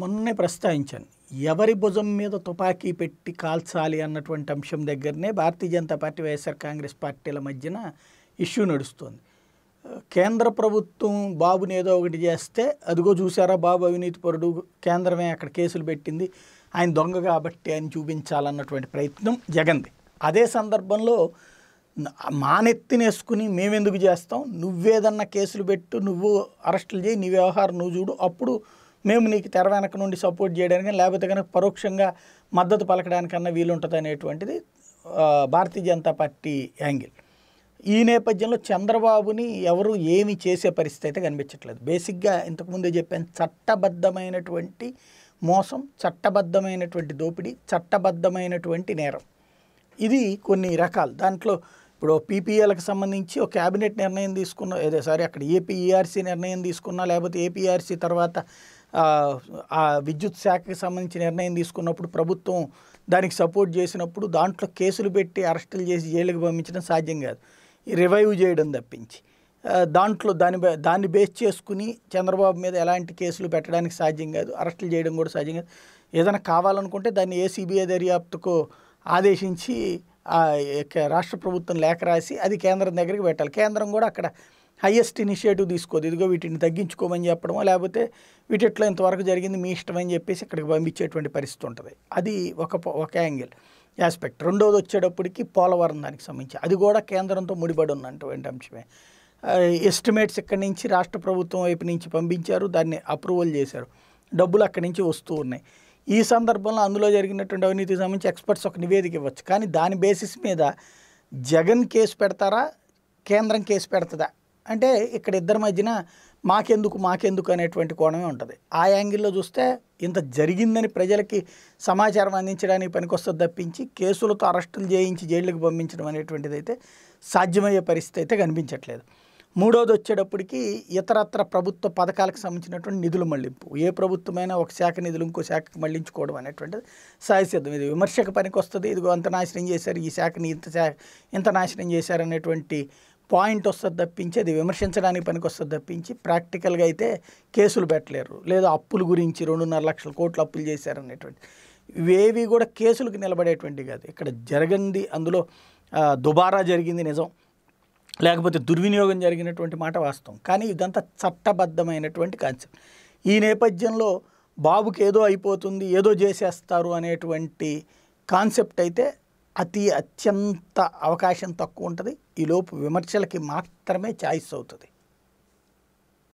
మొన్నే ప్రస్తావించాను ఎవరి భుజం మీద తుపాకీ పెట్టి కాల్చాలి అన్నటువంటి అంశం దగ్గరనే భారతీయ జనతా పార్టీ వైఎస్ఆర్ కాంగ్రెస్ పార్టీల మధ్యన ఇష్యూ నడుస్తుంది కేంద్ర ప్రభుత్వం బాబుని ఏదో ఒకటి చేస్తే అదిగో చూసారా బాబు అవినీతి పరుడు కేంద్రమే అక్కడ కేసులు పెట్టింది ఆయన దొంగ కాబట్టి ఆయన చూపించాలన్నటువంటి ప్రయత్నం జగంది అదే సందర్భంలో మా నెత్తినేసుకుని మేమెందుకు చేస్తాం నువ్వేదన్నా కేసులు పెట్టు నువ్వు అరెస్టులు చేయి నీ వ్యవహారం నువ్వు చూడు అప్పుడు మేము నీకు తెర వెనక నుండి సపోర్ట్ చేయడానికి లేకపోతే కనుక పరోక్షంగా మద్దతు పలకడానికన్నా వీలుంటుంది అనేటువంటిది భారతీయ జనతా పార్టీ యాంగిల్ ఈ నేపథ్యంలో చంద్రబాబుని ఎవరు ఏమి చేసే పరిస్థితి అయితే కనిపించట్లేదు బేసిక్గా ఇంతకుముందే చెప్పాను చట్టబద్ధమైనటువంటి మోసం చట్టబద్ధమైనటువంటి దోపిడీ చట్టబద్ధమైనటువంటి నేరం ఇది కొన్ని రకాలు దాంట్లో ఇప్పుడు పీపీఏలకు సంబంధించి ఒక క్యాబినెట్ నిర్ణయం తీసుకున్న ఏదో సారీ అక్కడ ఏపీఈఆర్సీ నిర్ణయం తీసుకున్నా లేకపోతే ఏపీఆర్సీ తర్వాత ఆ విద్యుత్ శాఖకి సంబంధించి నిర్ణయం తీసుకున్నప్పుడు ప్రభుత్వం దానికి సపోర్ట్ చేసినప్పుడు దాంట్లో కేసులు పెట్టి అరెస్టులు చేసి జైలుకి పంపించడం సాధ్యం కాదు రివైవ్ చేయడం తప్పించి దాంట్లో దాని దాన్ని బేస్ చేసుకుని చంద్రబాబు మీద ఎలాంటి కేసులు పెట్టడానికి సాధ్యం కాదు అరెస్టులు చేయడం కూడా సాధ్యం కాదు ఏదైనా కావాలనుకుంటే దాన్ని ఏసీబీఐ దర్యాప్తుకు ఆదేశించి రాష్ట్ర ప్రభుత్వం లేఖ రాసి అది కేంద్రం దగ్గరికి పెట్టాలి కేంద్రం కూడా అక్కడ హయ్యెస్ట్ ఇనిషియేటివ్ తీసుకోదు ఇదిగో వీటిని తగ్గించుకోమని చెప్పడమో లేకపోతే ఎట్లా ఇంతవరకు జరిగింది మీ ఇష్టం అని చెప్పేసి ఇక్కడికి పంపించేటువంటి పరిస్థితి ఉంటుంది అది ఒక ఒక యాంగిల్ ఆస్పెక్ట్ రెండోది వచ్చేటప్పటికి పోలవరం దానికి సంబంధించి అది కూడా కేంద్రంతో ముడిపడి ఉన్నటువంటి అంశమే ఎస్టిమేట్స్ ఇక్కడి నుంచి రాష్ట్ర ప్రభుత్వం వైపు నుంచి పంపించారు దాన్ని అప్రూవల్ చేశారు డబ్బులు అక్కడి నుంచి వస్తూ ఉన్నాయి ఈ సందర్భంలో అందులో జరిగినటువంటి అవినీతికి సంబంధించి ఎక్స్పర్ట్స్ ఒక నివేదిక ఇవ్వచ్చు కానీ దాని బేసిస్ మీద జగన్ కేసు పెడతారా కేంద్రం కేసు పెడుతుందా అంటే ఇక్కడ ఇద్దరి మధ్యన మాకెందుకు మాకెందుకు అనేటువంటి కోణమే ఉంటుంది ఆ యాంగిల్లో చూస్తే ఇంత జరిగిందని ప్రజలకి సమాచారం అందించడానికి పనికొస్తుంది తప్పించి కేసులతో అరెస్టులు చేయించి జైళ్ళకి పంపించడం అనేటువంటిది అయితే సాధ్యమయ్యే పరిస్థితి అయితే కనిపించట్లేదు మూడోది వచ్చేటప్పటికి ఇతరత్ర ప్రభుత్వ పథకాలకు సంబంధించినటువంటి నిధుల మళ్లింపు ఏ ప్రభుత్వమైనా ఒక శాఖ నిధులు ఇంకో శాఖకు మళ్లించుకోవడం అనేటువంటిది సిద్ధం ఇది విమర్శకు పనికి వస్తుంది ఇదిగో అంత నాశనం చేశారు ఈ శాఖని ఇంత శాఖ ఇంత నాశనం చేశారు అనేటువంటి పాయింట్ వస్తుంది తప్పించి అది విమర్శించడానికి పనికి వస్తుంది తప్పించి ప్రాక్టికల్గా అయితే కేసులు పెట్టలేరు లేదా అప్పుల గురించి రెండున్నర లక్షల కోట్లు అప్పులు చేశారనేటువంటి ఇవేవి కూడా కేసులకు నిలబడేటువంటి కాదు ఇక్కడ జరగంది అందులో దుబారా జరిగింది నిజం లేకపోతే దుర్వినియోగం జరిగినటువంటి మాట వాస్తవం కానీ ఇదంతా చట్టబద్ధమైనటువంటి కాన్సెప్ట్ ఈ నేపథ్యంలో బాబుకి ఏదో అయిపోతుంది ఏదో చేసేస్తారు అనేటువంటి కాన్సెప్ట్ అయితే అతి అత్యంత అవకాశం తక్కువ ఉంటుంది ఈలోపు విమర్శలకి మాత్రమే ఛాయిస్ అవుతుంది